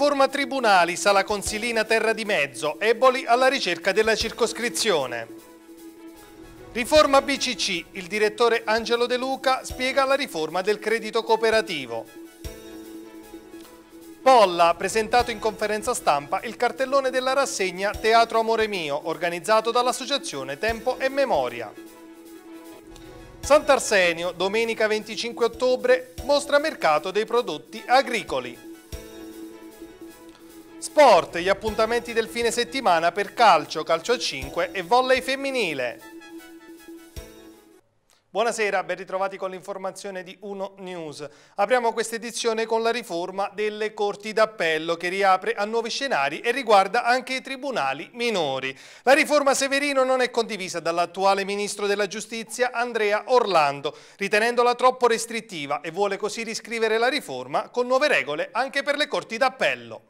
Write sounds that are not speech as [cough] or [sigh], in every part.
Riforma Tribunali, Sala Consilina Terra di Mezzo, Eboli alla ricerca della circoscrizione. Riforma BCC, il direttore Angelo De Luca spiega la riforma del credito cooperativo. Polla, presentato in conferenza stampa il cartellone della rassegna Teatro Amore Mio, organizzato dall'associazione Tempo e Memoria. Sant'Arsenio, domenica 25 ottobre, mostra mercato dei prodotti agricoli. Sport, gli appuntamenti del fine settimana per calcio, calcio a 5 e volley femminile. Buonasera, ben ritrovati con l'informazione di Uno News. Apriamo questa edizione con la riforma delle corti d'appello che riapre a nuovi scenari e riguarda anche i tribunali minori. La riforma Severino non è condivisa dall'attuale ministro della giustizia Andrea Orlando, ritenendola troppo restrittiva e vuole così riscrivere la riforma con nuove regole anche per le corti d'appello.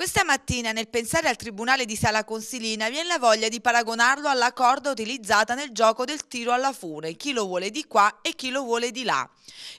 Questa mattina nel pensare al Tribunale di Sala Consilina viene la voglia di paragonarlo alla corda utilizzata nel gioco del tiro alla fune, chi lo vuole di qua e chi lo vuole di là.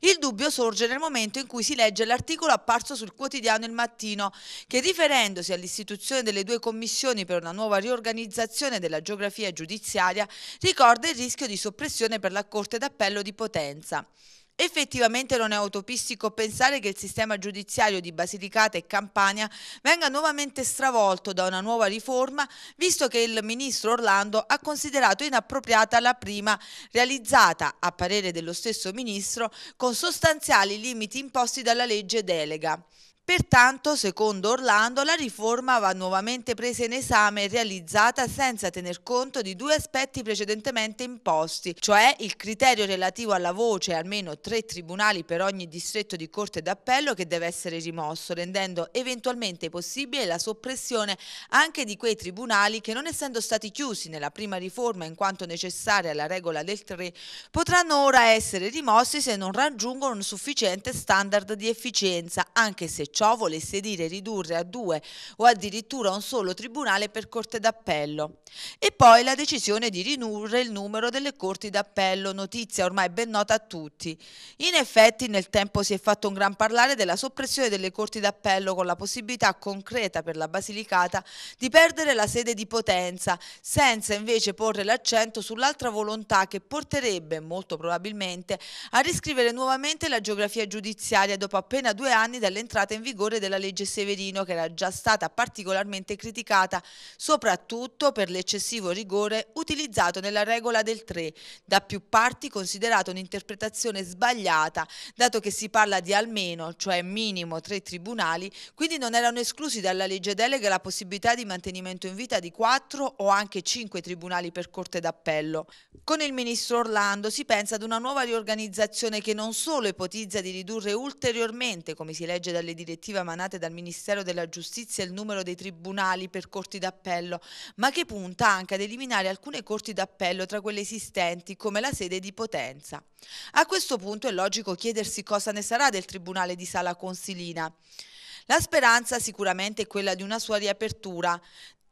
Il dubbio sorge nel momento in cui si legge l'articolo apparso sul quotidiano Il Mattino, che riferendosi all'istituzione delle due commissioni per una nuova riorganizzazione della geografia giudiziaria, ricorda il rischio di soppressione per la Corte d'Appello di Potenza. Effettivamente non è utopistico pensare che il sistema giudiziario di Basilicata e Campania venga nuovamente stravolto da una nuova riforma, visto che il ministro Orlando ha considerato inappropriata la prima realizzata, a parere dello stesso ministro, con sostanziali limiti imposti dalla legge delega. Pertanto, secondo Orlando, la riforma va nuovamente presa in esame e realizzata senza tener conto di due aspetti precedentemente imposti, cioè il criterio relativo alla voce almeno tre tribunali per ogni distretto di corte d'appello che deve essere rimosso, rendendo eventualmente possibile la soppressione anche di quei tribunali che non essendo stati chiusi nella prima riforma in quanto necessaria alla regola del 3, potranno ora essere rimossi se non raggiungono un sufficiente standard di efficienza, anche se ciò volesse dire ridurre a due o addirittura a un solo tribunale per Corte d'Appello. E poi la decisione di ridurre il numero delle Corti d'Appello, notizia ormai ben nota a tutti. In effetti nel tempo si è fatto un gran parlare della soppressione delle Corti d'Appello con la possibilità concreta per la Basilicata di perdere la sede di potenza, senza invece porre l'accento sull'altra volontà che porterebbe, molto probabilmente, a riscrivere nuovamente la geografia giudiziaria dopo appena due anni dall'entrata in in vigore della legge Severino che era già stata particolarmente criticata soprattutto per l'eccessivo rigore utilizzato nella regola del 3, da più parti considerato un'interpretazione sbagliata dato che si parla di almeno, cioè minimo, tre tribunali, quindi non erano esclusi dalla legge delega la possibilità di mantenimento in vita di quattro o anche cinque tribunali per corte d'appello. Con il ministro Orlando si pensa ad una nuova riorganizzazione che non solo ipotizza di ridurre ulteriormente, come si legge dalle direttive, direttiva emanate dal Ministero della Giustizia e il numero dei tribunali per corti d'appello, ma che punta anche ad eliminare alcune corti d'appello tra quelle esistenti, come la sede di Potenza. A questo punto è logico chiedersi cosa ne sarà del Tribunale di Sala Consilina. La speranza sicuramente è quella di una sua riapertura.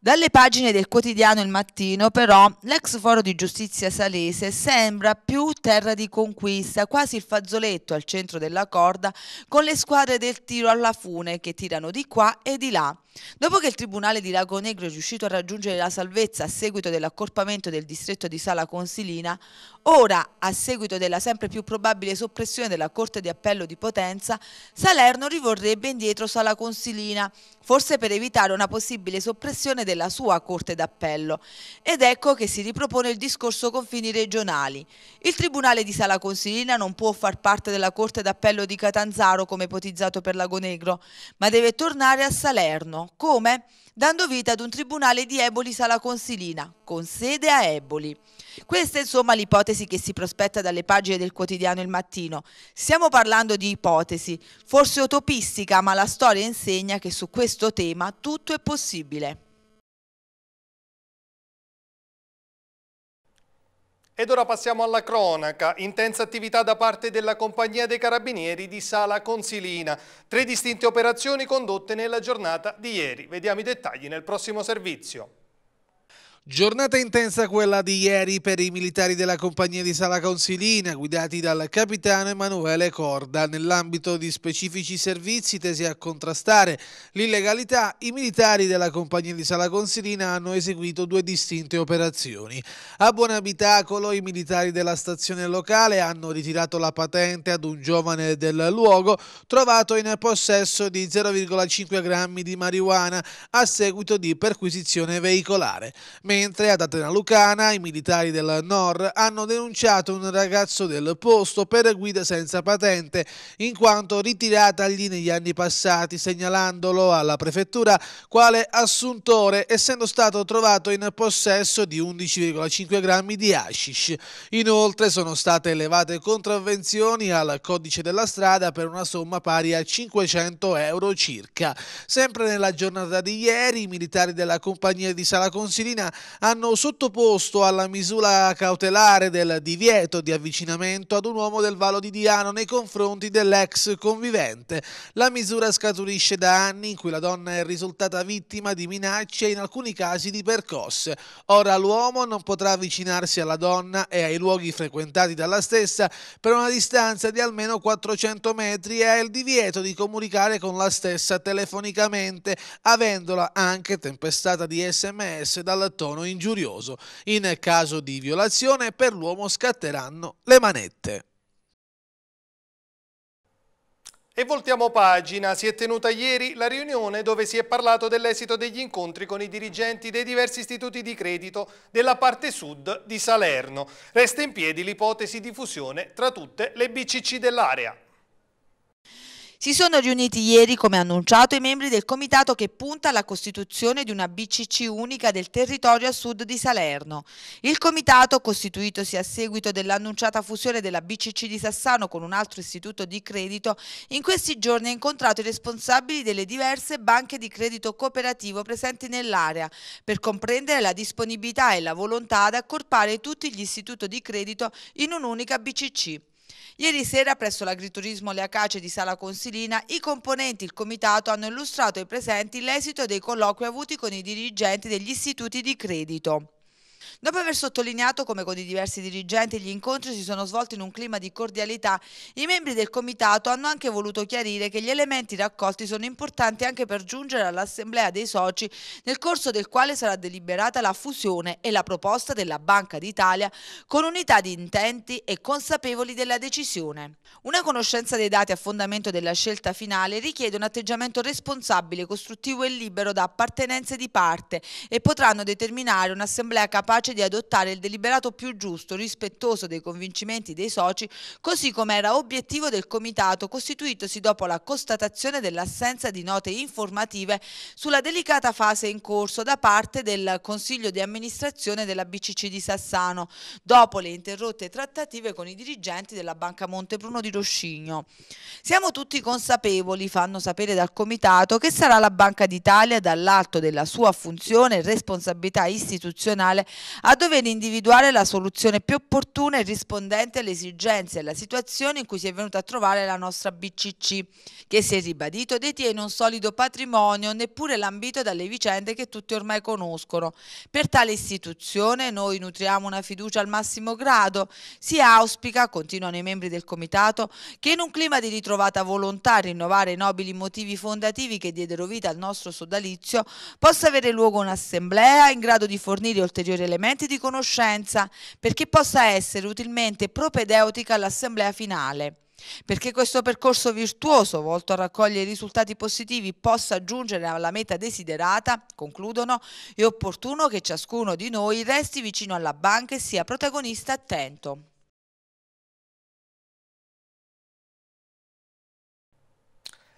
Dalle pagine del quotidiano Il Mattino, però, l'ex foro di giustizia salese sembra più terra di conquista, quasi il fazzoletto al centro della corda, con le squadre del tiro alla fune che tirano di qua e di là. Dopo che il Tribunale di Lago Negro è riuscito a raggiungere la salvezza a seguito dell'accorpamento del distretto di Sala Consilina, ora, a seguito della sempre più probabile soppressione della Corte di Appello di Potenza, Salerno rivorrebbe indietro Sala Consilina, forse per evitare una possibile soppressione della sua Corte d'Appello. Ed ecco che si ripropone il discorso confini regionali. Il Tribunale di Sala Consilina non può far parte della Corte d'Appello di Catanzaro come ipotizzato per Lago Negro, ma deve tornare a Salerno. Come? Dando vita ad un tribunale di Eboli Sala Consilina, con sede a Eboli. Questa è insomma l'ipotesi che si prospetta dalle pagine del quotidiano Il Mattino. Stiamo parlando di ipotesi, forse utopistica, ma la storia insegna che su questo tema tutto è possibile. Ed ora passiamo alla cronaca. Intensa attività da parte della Compagnia dei Carabinieri di Sala Consilina. Tre distinte operazioni condotte nella giornata di ieri. Vediamo i dettagli nel prossimo servizio. Giornata intensa quella di ieri per i militari della compagnia di Sala Consilina, guidati dal capitano Emanuele Corda. Nell'ambito di specifici servizi tesi a contrastare l'illegalità, i militari della compagnia di Sala Consilina hanno eseguito due distinte operazioni. A buon abitacolo, i militari della stazione locale hanno ritirato la patente ad un giovane del luogo trovato in possesso di 0,5 grammi di marijuana a seguito di perquisizione veicolare. Mentre Mentre ad Atena Lucana i militari del NOR hanno denunciato un ragazzo del posto per guida senza patente, in quanto ritiratagli negli anni passati, segnalandolo alla prefettura quale assuntore, essendo stato trovato in possesso di 11,5 grammi di hashish. Inoltre sono state elevate contravvenzioni al codice della strada per una somma pari a 500 euro circa. Sempre nella giornata di ieri, i militari della compagnia di Sala Consilina hanno sottoposto alla misura cautelare del divieto di avvicinamento ad un uomo del Vallo di Diano nei confronti dell'ex convivente. La misura scaturisce da anni in cui la donna è risultata vittima di minacce e in alcuni casi di percosse. Ora l'uomo non potrà avvicinarsi alla donna e ai luoghi frequentati dalla stessa per una distanza di almeno 400 metri e ha il divieto di comunicare con la stessa telefonicamente, avendola anche tempestata di sms dal tono tono ingiurioso. In caso di violazione per l'uomo scatteranno le manette. E voltiamo pagina. Si è tenuta ieri la riunione dove si è parlato dell'esito degli incontri con i dirigenti dei diversi istituti di credito della parte sud di Salerno. Resta in piedi l'ipotesi di fusione tra tutte le BCC dell'area. Si sono riuniti ieri, come annunciato, i membri del comitato che punta alla costituzione di una BCC unica del territorio a sud di Salerno. Il comitato, costituitosi a seguito dell'annunciata fusione della BCC di Sassano con un altro istituto di credito, in questi giorni ha incontrato i responsabili delle diverse banche di credito cooperativo presenti nell'area per comprendere la disponibilità e la volontà ad accorpare tutti gli istituti di credito in un'unica BCC. Ieri sera presso l'agriturismo Le Acace di Sala Consilina i componenti il comitato hanno illustrato ai presenti l'esito dei colloqui avuti con i dirigenti degli istituti di credito. Dopo aver sottolineato come con i diversi dirigenti gli incontri si sono svolti in un clima di cordialità, i membri del comitato hanno anche voluto chiarire che gli elementi raccolti sono importanti anche per giungere all'assemblea dei soci nel corso del quale sarà deliberata la fusione e la proposta della Banca d'Italia con unità di intenti e consapevoli della decisione. Una conoscenza dei dati a fondamento della scelta finale richiede un atteggiamento responsabile, costruttivo e libero da appartenenze di parte e potranno determinare un'assemblea capace capace di adottare il deliberato più giusto, rispettoso dei convincimenti dei soci, così come era obiettivo del comitato costituitosi dopo la constatazione dell'assenza di note informative sulla delicata fase in corso da parte del Consiglio di amministrazione della BCC di Sassano, dopo le interrotte trattative con i dirigenti della Banca Montebruno di Roscigno. Siamo tutti consapevoli, fanno sapere dal comitato, che sarà la Banca d'Italia dall'alto della sua funzione e responsabilità istituzionale a dover individuare la soluzione più opportuna e rispondente alle esigenze e alla situazione in cui si è venuta a trovare la nostra BCC, che si è ribadito detiene un solido patrimonio, neppure l'ambito dalle vicende che tutti ormai conoscono. Per tale istituzione noi nutriamo una fiducia al massimo grado, si auspica, continuano i membri del Comitato, che in un clima di ritrovata volontà a rinnovare i nobili motivi fondativi che diedero vita al nostro sodalizio, possa avere luogo un'assemblea in grado di fornire ulteriori elementi di conoscenza perché possa essere utilmente propedeutica all'assemblea finale perché questo percorso virtuoso volto a raccogliere risultati positivi possa giungere alla meta desiderata, concludono, è opportuno che ciascuno di noi resti vicino alla banca e sia protagonista attento.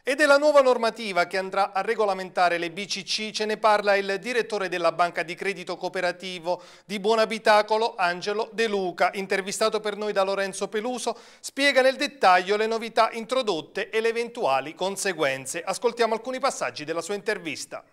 E della nuova normativa che andrà a regolamentare le BCC ce ne parla il direttore della Banca di Credito Cooperativo di Buonabitacolo, Angelo De Luca. Intervistato per noi da Lorenzo Peluso, spiega nel dettaglio le novità introdotte e le eventuali conseguenze. Ascoltiamo alcuni passaggi della sua intervista.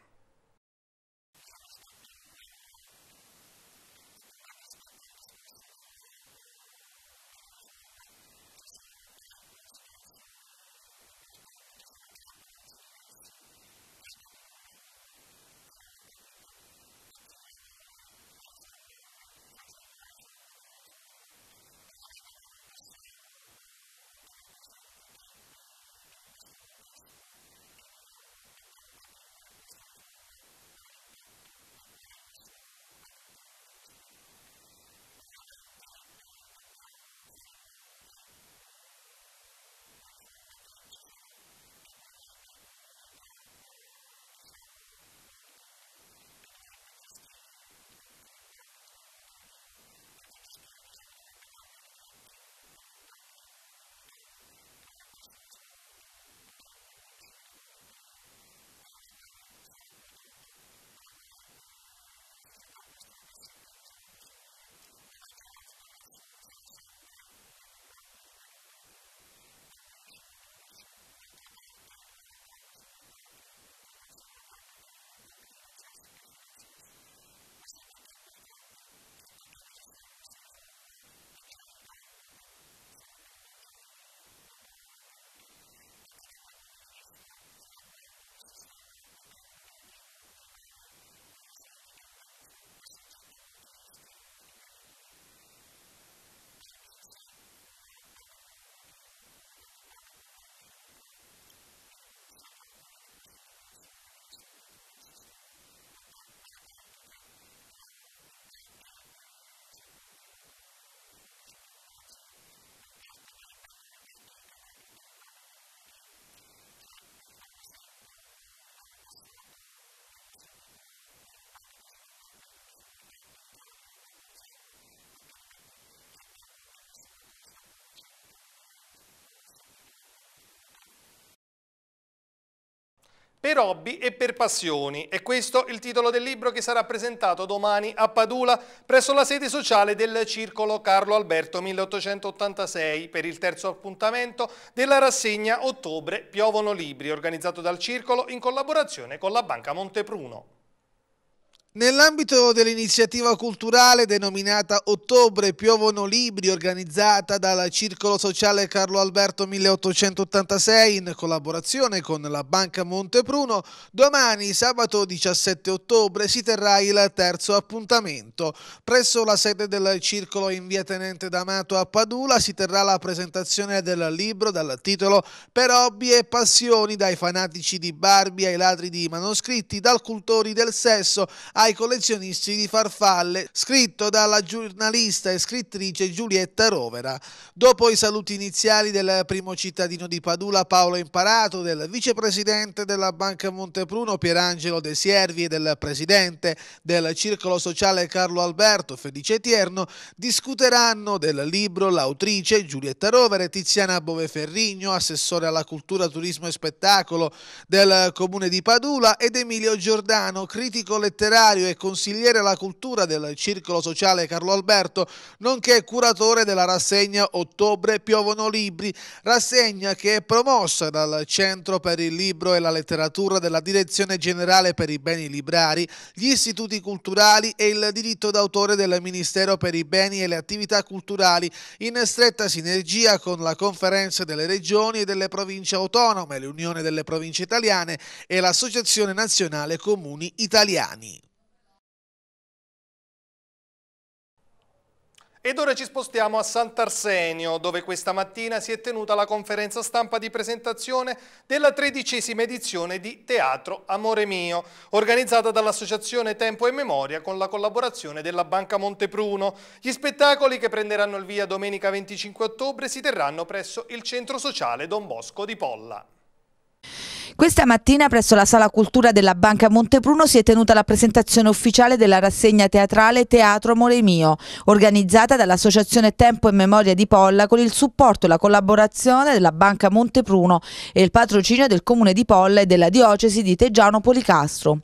per hobby e per passioni. E questo il titolo del libro che sarà presentato domani a Padula presso la sede sociale del Circolo Carlo Alberto 1886 per il terzo appuntamento della rassegna Ottobre Piovono Libri, organizzato dal Circolo in collaborazione con la Banca Montepruno. Nell'ambito dell'iniziativa culturale denominata Ottobre piovono libri organizzata dal Circolo Sociale Carlo Alberto 1886 in collaborazione con la Banca Montepruno, domani sabato 17 ottobre si terrà il terzo appuntamento. Presso la sede del Circolo in via Tenente D'Amato a Padula si terrà la presentazione del libro dal titolo Per hobby e passioni dai fanatici di Barbie ai ladri di manoscritti, dal cultori del sesso ai collezionisti di farfalle, scritto dalla giornalista e scrittrice Giulietta Rovera. Dopo i saluti iniziali del primo cittadino di Padula Paolo Imparato, del vicepresidente della Banca Montepruno Pierangelo De Siervi e del presidente del Circolo Sociale Carlo Alberto Felice Tierno, discuteranno del libro l'autrice Giulietta Rovera e Tiziana Boveferrigno, assessore alla cultura, turismo e spettacolo del comune di Padula ed Emilio Giordano, critico letterario segretario e consigliere alla cultura del Circolo Sociale Carlo Alberto, nonché curatore della rassegna Ottobre Piovono Libri, rassegna che è promossa dal Centro per il Libro e la Letteratura della Direzione Generale per i Beni Librari, gli istituti culturali e il diritto d'autore del Ministero per i Beni e le Attività Culturali, in stretta sinergia con la Conferenza delle Regioni e delle Province Autonome, l'Unione delle Province Italiane e l'Associazione Nazionale Comuni Italiani. Ed ora ci spostiamo a Sant'Arsenio, dove questa mattina si è tenuta la conferenza stampa di presentazione della tredicesima edizione di Teatro Amore Mio, organizzata dall'associazione Tempo e Memoria con la collaborazione della Banca Montepruno. Gli spettacoli che prenderanno il via domenica 25 ottobre si terranno presso il Centro Sociale Don Bosco di Polla. Questa mattina presso la Sala Cultura della Banca Montepruno si è tenuta la presentazione ufficiale della rassegna teatrale Teatro Amore Mio, organizzata dall'Associazione Tempo e Memoria di Polla con il supporto e la collaborazione della Banca Montepruno e il patrocinio del Comune di Polla e della Diocesi di Teggiano Policastro.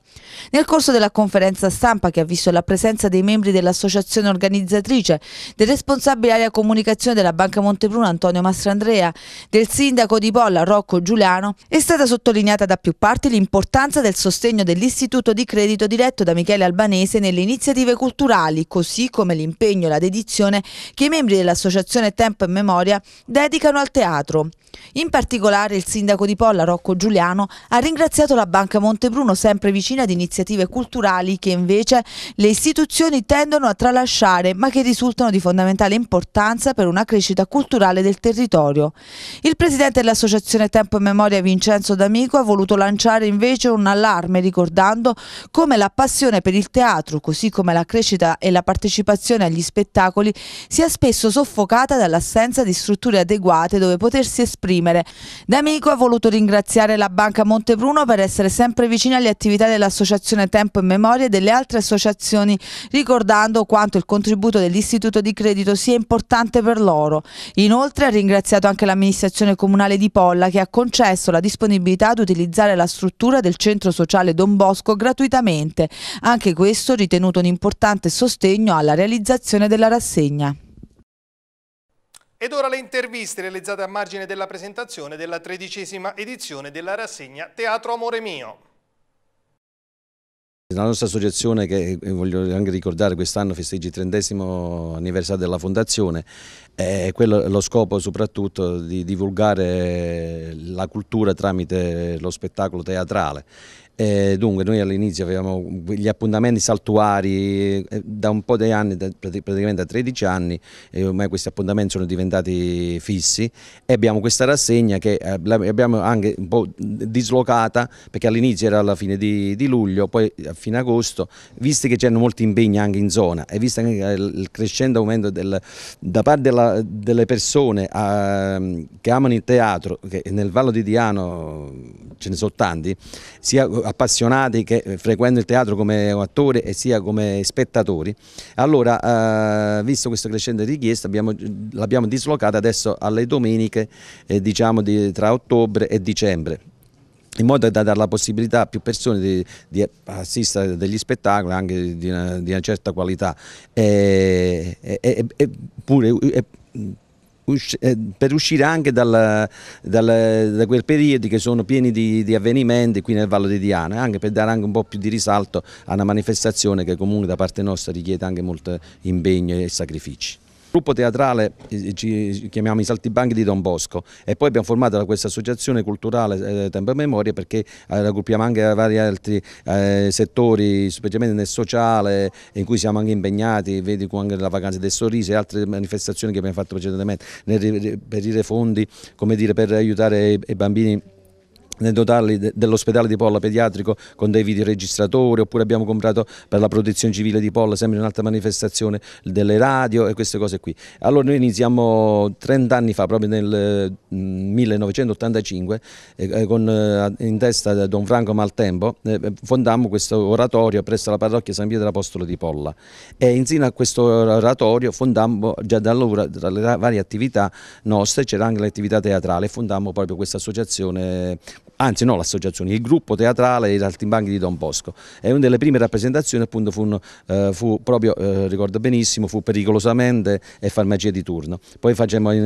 Nel corso della conferenza stampa che ha visto la presenza dei membri dell'associazione organizzatrice, del responsabile area comunicazione della Banca Montepruno Antonio Mastrandrea, del sindaco di Polla Rocco Giuliano, è stata sottolineata sottolineata da più parti l'importanza del sostegno dell'istituto di credito diretto da Michele Albanese nelle iniziative culturali, così come l'impegno e la dedizione che i membri dell'associazione Tempo e Memoria dedicano al teatro. In particolare il sindaco di Polla, Rocco Giuliano, ha ringraziato la Banca Montebruno sempre vicina ad iniziative culturali che invece le istituzioni tendono a tralasciare ma che risultano di fondamentale importanza per una crescita culturale del territorio. Il presidente dell'associazione Tempo e Memoria Vincenzo D'Amico pubblico ha voluto lanciare invece un allarme ricordando come la passione per il teatro, così come la crescita e la partecipazione agli spettacoli, sia spesso soffocata dall'assenza di strutture adeguate dove potersi esprimere. D'Amico ha voluto ringraziare la Banca Montebruno per essere sempre vicina alle attività dell'Associazione Tempo e Memoria e delle altre associazioni, ricordando quanto il contributo dell'Istituto di Credito sia importante per loro. Inoltre ha ringraziato anche l'amministrazione comunale di Polla che ha concesso la disponibilità di utilizzare la struttura del centro sociale Don Bosco gratuitamente, anche questo ritenuto un importante sostegno alla realizzazione della rassegna. Ed ora le interviste realizzate a margine della presentazione della tredicesima edizione della rassegna Teatro Amore Mio. La nostra associazione, che eh, voglio anche ricordare, quest'anno festeggia il trentesimo anniversario della fondazione e quello lo scopo soprattutto di divulgare la cultura tramite lo spettacolo teatrale. E eh, dunque noi all'inizio avevamo gli appuntamenti saltuari eh, da un po' di anni, praticamente da 13 anni, ormai questi appuntamenti sono diventati fissi e abbiamo questa rassegna che eh, abbiamo anche un po' dislocata perché all'inizio era alla fine di, di, luglio, poi a fine agosto, visto che c'erano molti impegni anche in zona e visto anche il crescente aumento del, da parte della delle persone a, che amano il teatro, che nel Vallo di Diano ce ne sono tanti, sia appassionati che frequentano il teatro come attori e sia come spettatori, allora eh, visto questa crescente richiesta l'abbiamo dislocata adesso alle domeniche eh, diciamo di, tra ottobre e dicembre in modo da dare la possibilità a più persone di, di assistere a degli spettacoli anche di una, di una certa qualità e, e, e pure e, per uscire anche dal, dal, da quel periodo che sono pieni di, di, avvenimenti qui nel Vallo di Diana, anche per dare anche un po' più di risalto a una manifestazione che comunque da parte nostra richiede anche molto impegno e sacrifici gruppo teatrale ci chiamiamo i Saltibanghi di Don Bosco e poi abbiamo formato questa associazione culturale eh, Tempo e Memoria perché eh, raggruppiamo anche vari altri eh, settori, specialmente nel sociale in cui siamo anche impegnati, vedi anche la vacanza del sorriso e altre manifestazioni che abbiamo fatto precedentemente nel reperire fondi come dire, per aiutare i, i bambini nel dotarli dell'ospedale di Polla pediatrico con dei videoregistratori oppure abbiamo comprato per la protezione civile di Polla sempre un'altra manifestazione delle radio e queste cose qui. Allora noi iniziamo 30 anni fa proprio nel 1985 mm, eh, eh, con eh, in testa da Don Franco Maltempo eh, eh, fondammo questo oratorio presso la parrocchia San Pietro Apostolo di Polla e insieme a questo oratorio fondammo già da allora tra le varie attività nostre c'era anche l'attività teatrale fondammo proprio questa associazione anzi no l'associazione, il gruppo teatrale I Saltimbanchi di Don Bosco È una delle prime rappresentazioni appunto fu, un, eh, fu proprio, eh, ricordo benissimo, fu pericolosamente e farmacia di turno. Poi facemmo in,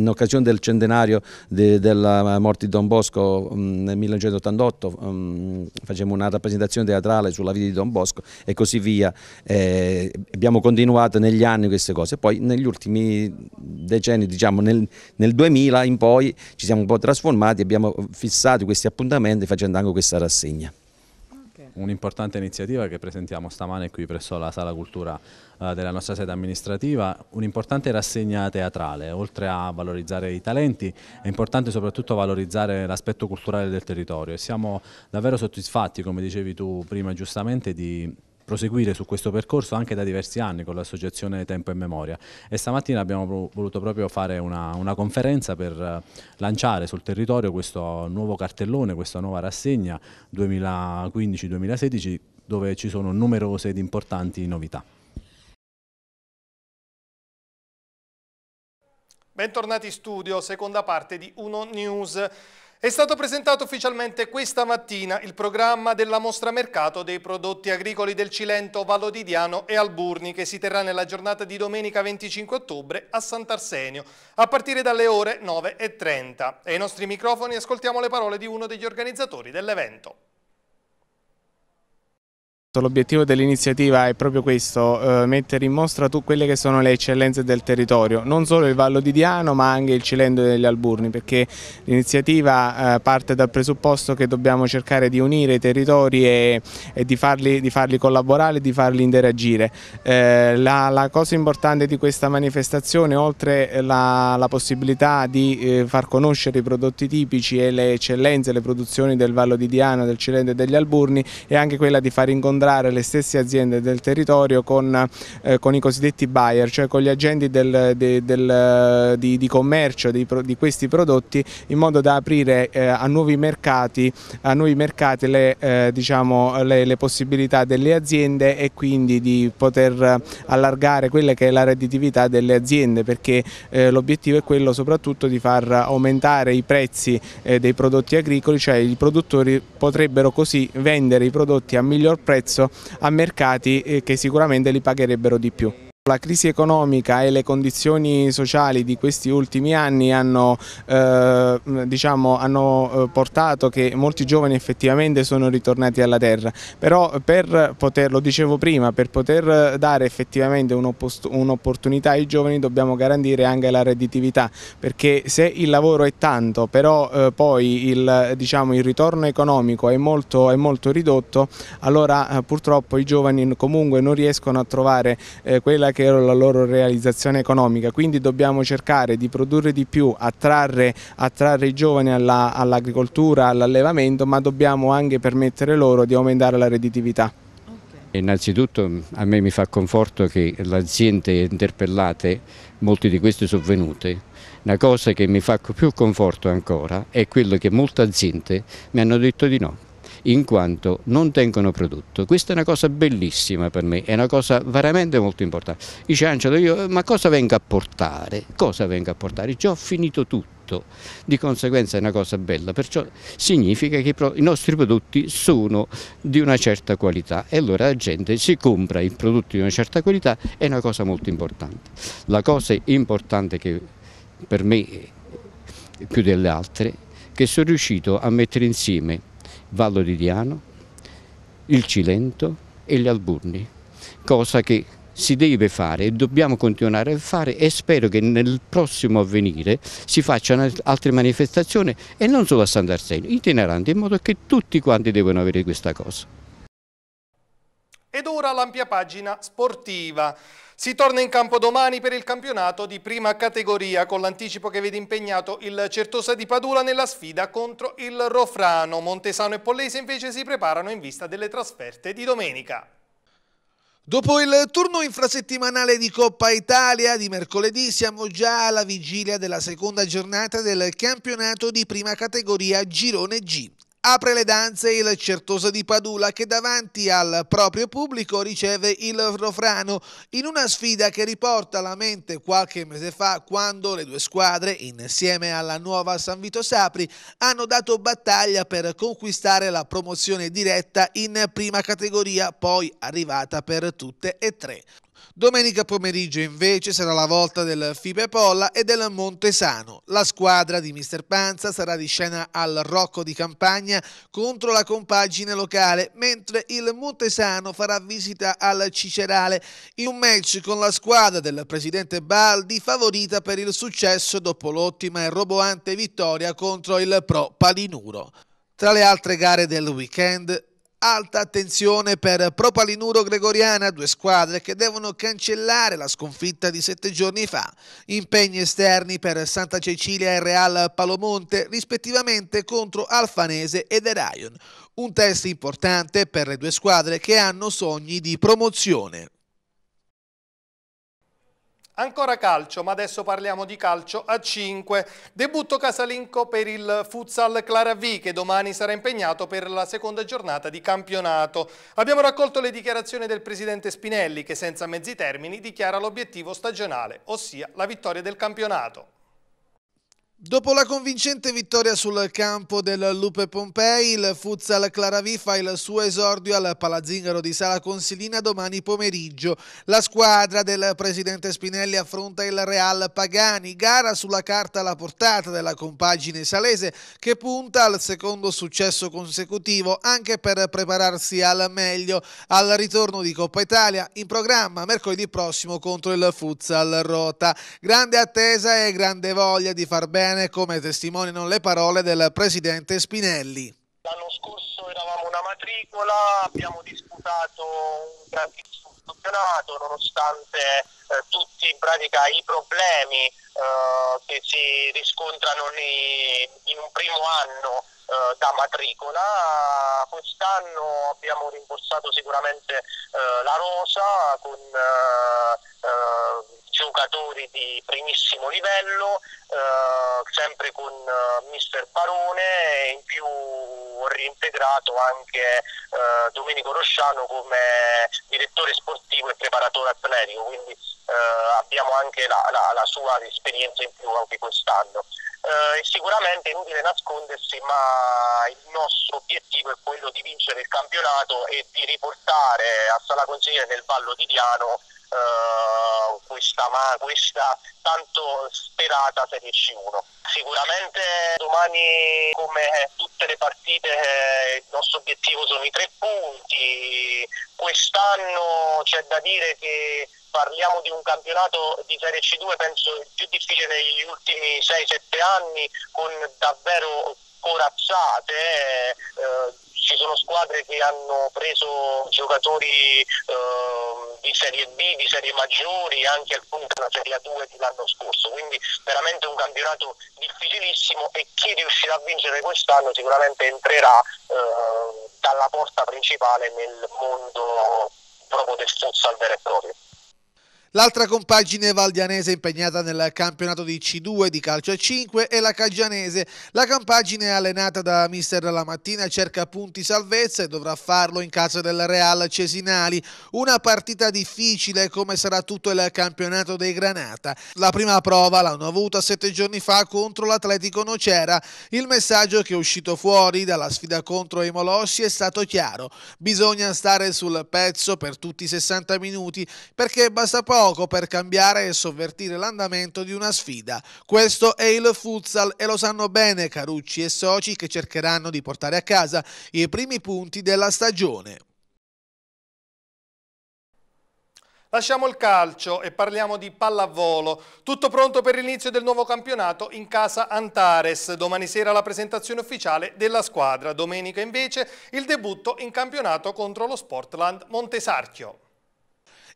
in occasione del centenario de, della morte di Don Bosco mh, mm, nel 1988 mm, facciamo una rappresentazione teatrale sulla vita di Don Bosco e così via. Eh, abbiamo continuato negli anni queste cose, poi negli ultimi decenni, diciamo nel, nel 2000 in poi ci siamo un po' trasformati, abbiamo fissato questi questi appuntamenti facendo anche questa rassegna. Un'importante iniziativa che presentiamo stamane qui presso la Sala Cultura eh, della nostra sede amministrativa, un'importante rassegna teatrale, oltre a valorizzare i talenti è importante soprattutto valorizzare l'aspetto culturale del territorio e siamo davvero soddisfatti, come dicevi tu prima giustamente, di proseguire su questo percorso anche da diversi anni con l'associazione Tempo e Memoria e stamattina abbiamo voluto proprio fare una, una, conferenza per eh, lanciare sul territorio questo nuovo cartellone, questa nuova rassegna 2015-2016 dove ci sono numerose ed importanti novità. Bentornati in studio, seconda parte di Uno News. È stato presentato ufficialmente questa mattina il programma della mostra mercato dei prodotti agricoli del Cilento, Valodidiano e Alburni che si terrà nella giornata di domenica 25 ottobre a Sant'Arsenio a partire dalle ore 9.30. Ai nostri microfoni ascoltiamo le parole di uno degli organizzatori dell'evento. Esatto, l'obiettivo dell'iniziativa è proprio questo, eh, mettere in mostra tu quelle che sono le eccellenze del territorio, non solo il Vallo di Diano ma anche il Cilento degli Alburni perché l'iniziativa eh, parte dal presupposto che dobbiamo cercare di unire i territori e, e di, farli, di, farli, collaborare, di farli interagire. Eh, la, la, cosa importante di questa manifestazione, oltre la, la possibilità di eh, far conoscere i prodotti tipici e le eccellenze, le produzioni del Vallo di Diano, del Cilento e degli Alburni, è anche quella di far incontrare incontrare le stesse aziende del territorio con, eh, con i cosiddetti buyer, cioè con gli agenti del, de, del, eh, di, di, commercio di, di, questi prodotti in modo da aprire eh, a, nuovi mercati, a nuovi mercati, le, eh, diciamo, le, le possibilità delle aziende e quindi di poter allargare quella che è la redditività delle aziende perché eh, l'obiettivo è quello soprattutto di far aumentare i prezzi eh, dei prodotti agricoli, cioè i produttori potrebbero così vendere i prodotti a miglior prezzo prezzo a mercati eh, che sicuramente li pagherebbero di più. La crisi economica e le condizioni sociali di questi ultimi anni hanno, eh, diciamo, hanno, eh, portato che molti giovani effettivamente sono ritornati alla terra, però per poter, lo dicevo prima, per poter dare effettivamente un'opportunità ai giovani dobbiamo garantire anche la redditività, perché se il lavoro è tanto, però eh, poi il, diciamo, il, ritorno economico è molto, è molto ridotto, allora eh, purtroppo i giovani comunque non riescono a trovare eh, quella che era la loro realizzazione economica, quindi dobbiamo cercare di produrre di più, attrarre, attrarre i giovani all'agricoltura, all all'allevamento, ma dobbiamo anche permettere loro di aumentare la redditività. Innanzitutto a me mi fa conforto che le aziende interpellate, molte di queste sono venute, Una cosa che mi fa più conforto ancora è quello che molte aziende mi hanno detto di no in quanto non tengono prodotto. Questa è una cosa bellissima per me, è una cosa veramente molto importante. Dice Angelo, io, ma cosa vengo a portare? Cosa vengo a portare? Già ho finito tutto. Di conseguenza è una cosa bella, perciò significa che i nostri prodotti sono di una certa qualità e allora la gente si compra i prodotti di una certa qualità, è una cosa molto importante. La cosa importante che per me più delle altre, che sono riuscito a mettere insieme Vallo di Diano, il Cilento e gli Alburni, cosa che si deve fare e dobbiamo continuare a fare e spero che nel prossimo avvenire si facciano altre manifestazioni e non solo a Sant'Arsenio, itineranti in modo che tutti quanti devono avere questa cosa. Ed ora l'ampia pagina sportiva. Si torna in campo domani per il campionato di prima categoria con l'anticipo che vede impegnato il Certosa di Padula nella sfida contro il Rofrano. Montesano e Pollese invece si preparano in vista delle trasferte di domenica. Dopo il turno infrasettimanale di Coppa Italia di mercoledì siamo già alla vigilia della seconda giornata del campionato di prima categoria Girone G. Apre le danze il Certosa di Padula che davanti al proprio pubblico riceve il Rofrano in una sfida che riporta alla mente qualche mese fa quando le due squadre, insieme alla nuova San Vito Sapri, hanno dato battaglia per conquistare la promozione diretta in prima categoria, poi arrivata per tutte e tre. Domenica pomeriggio invece sarà la volta del Fibe Polla e del Montesano. La squadra di Mister Panza sarà di scena al Rocco di Campagna contro la compagine locale, mentre il Montesano farà visita al Cicerale in un match con la squadra del presidente Baldi favorita per il successo dopo l'ottima e roboante vittoria contro il Pro Palinuro. Tra le altre gare del weekend, Alta attenzione per Propalinuro Gregoriana, due squadre che devono cancellare la sconfitta di sette giorni fa. Impegni esterni per Santa Cecilia e Real Palomonte, rispettivamente contro Alfanese ed Erion. Un test importante per le due squadre che hanno sogni di promozione. Ancora calcio, ma adesso parliamo di calcio a 5. Debutto casalinco per il Futsal Claravi che domani sarà impegnato per la seconda giornata di campionato. Abbiamo raccolto le dichiarazioni del presidente Spinelli che senza mezzi termini dichiara l'obiettivo stagionale, ossia la vittoria del campionato. Dopo la convincente vittoria sul campo del Lupe Pompei, il Futsal Claravi fa il suo esordio al Palazzingaro di Sala Consilina domani pomeriggio. La squadra del presidente Spinelli affronta il Real Pagani, gara sulla carta alla portata della compagine salese che punta al secondo successo consecutivo anche per prepararsi al meglio al ritorno di Coppa Italia in programma mercoledì prossimo contro il Futsal Rota. Grande attesa e grande voglia di far bene bene come testimoniano le parole del presidente Spinelli. L'anno scorso eravamo una matricola, abbiamo disputato un grandissimo campionato nonostante eh, tutti in pratica i problemi eh, che si riscontrano nei, in un primo anno eh, da matricola. Quest'anno abbiamo rimborsato sicuramente eh, la rosa con eh, eh, giocatori di primissimo livello, eh, sempre con eh, mister Barone e in più ho reintegrato anche eh, Domenico Rosciano come direttore sportivo e preparatore atletico, quindi eh, abbiamo anche la, la, la, sua esperienza in più anche quest'anno. Eh, sicuramente è inutile nascondersi, ma il nostro obiettivo è quello di vincere il campionato e di riportare a Sala Consigliere nel Vallo di Diano eh, questa, ma questa tanto sperata Serie C1. Sicuramente domani, come tutte le partite, eh, il nostro obiettivo sono i tre punti. Quest'anno c'è da dire che parliamo di un campionato di Serie C2 penso il più difficile negli ultimi 6-7 anni con davvero corazzate eh. eh, ci sono squadre che hanno preso giocatori eh, di Serie B, di serie maggiori, anche alcuni della Serie 2 dell'anno scorso. Quindi veramente un campionato difficilissimo e chi riuscirà a vincere quest'anno sicuramente entrerà eh, dalla porta principale nel mondo proprio del futsal vero e proprio. L'altra compagine valdianese impegnata nel campionato di C2 di calcio a 5 è la Caggianese. La compagine allenata da mister la mattina cerca punti salvezza e dovrà farlo in casa del Real Cesinali. Una partita difficile come sarà tutto il campionato dei Granata. La prima prova l'hanno avuta sette giorni fa contro l'Atletico Nocera. Il messaggio che è uscito fuori dalla sfida contro i Molossi è stato chiaro. Bisogna stare sul pezzo per tutti i 60 minuti perché basta poco poco per cambiare e sovvertire l'andamento di una sfida. Questo è il futsal e lo sanno bene Carucci e soci che cercheranno di portare a casa i primi punti della stagione. Lasciamo il calcio e parliamo di pallavolo. Tutto pronto per l'inizio del nuovo campionato in casa Antares. Domani sera la presentazione ufficiale della squadra. Domenica invece il debutto in campionato contro lo Sportland Montesarchio.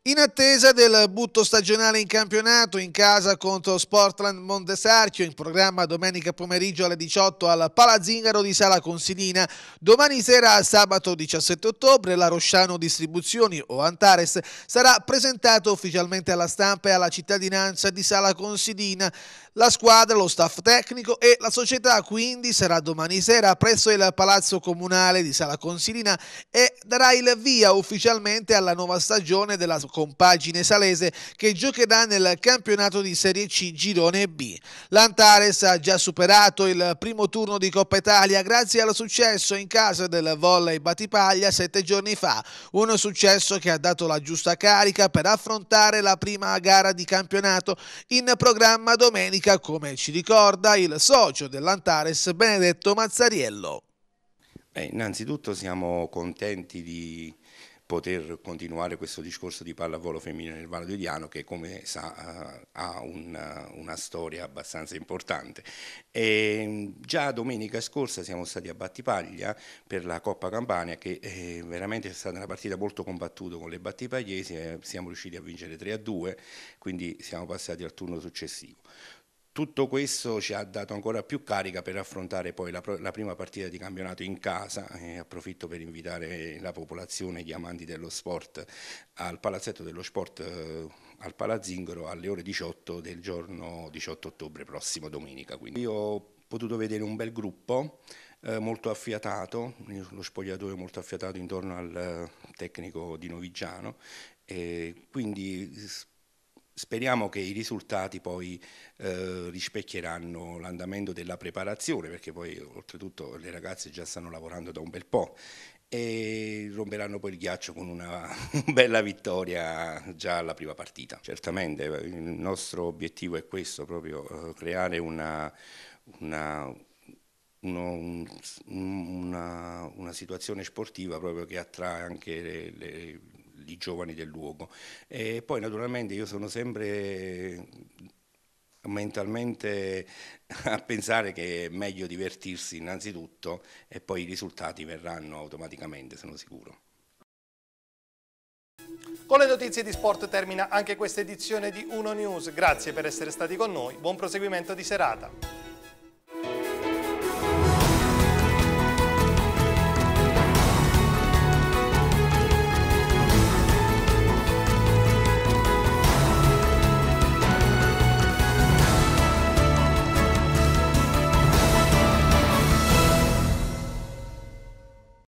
In attesa del butto stagionale in campionato in casa contro Sportland Montesarchio in programma domenica pomeriggio alle 18 al Palazzingaro di Sala Consilina, domani sera sabato 17 ottobre la Rosciano Distribuzioni o Antares sarà presentato ufficialmente alla stampa e alla cittadinanza di Sala Consilina. La squadra, lo staff tecnico e la società quindi sarà domani sera presso il Palazzo Comunale di Sala Consilina e darà il via ufficialmente alla nuova stagione della compagine salese che giocherà nel campionato di Serie C Girone B. L'Antares ha già superato il primo turno di Coppa Italia grazie al successo in casa del volley Batipaglia sette giorni fa, un successo che ha dato la giusta carica per affrontare la prima gara di campionato in programma domenica come ci ricorda il socio dell'Antares Benedetto Mazzariello. Beh, innanzitutto siamo contenti di poter continuare questo discorso di pallavolo femminile nel Valido Idiano che come sa eh, ha una, eh, una storia abbastanza importante. E ehm, già domenica scorsa siamo stati a Battipaglia per la Coppa Campania che è eh, veramente è stata una partita molto combattuta con le battipagliesi e siamo riusciti a vincere 3 a 2 quindi siamo passati al turno successivo tutto questo ci ha dato ancora più carica per affrontare poi la, la prima partita di campionato in casa e approfitto per invitare la popolazione, gli amanti dello sport al palazzetto dello sport eh, al Palazingaro alle ore 18 del giorno 18 ottobre prossimo, domenica. Quindi. Io ho potuto vedere un bel gruppo eh, molto affiatato, lo spogliatoio molto affiatato intorno al eh, tecnico di Novigiano, e quindi Speriamo che i risultati poi eh, rispecchieranno l'andamento della preparazione, perché poi oltretutto le ragazze già stanno lavorando da un bel po' e romperanno poi il ghiaccio con una [laughs] bella vittoria già alla prima partita. Certamente il nostro obiettivo è questo, proprio eh, creare una, una, uno, un, una, una situazione sportiva proprio che attrae anche le, le di giovani del luogo. E poi naturalmente io sono sempre eh, mentalmente [laughs] a pensare che è meglio divertirsi innanzitutto e poi i risultati verranno automaticamente, sono sicuro. Con le notizie di sport termina anche questa edizione di Uno News. Grazie per essere stati con noi, buon proseguimento di serata.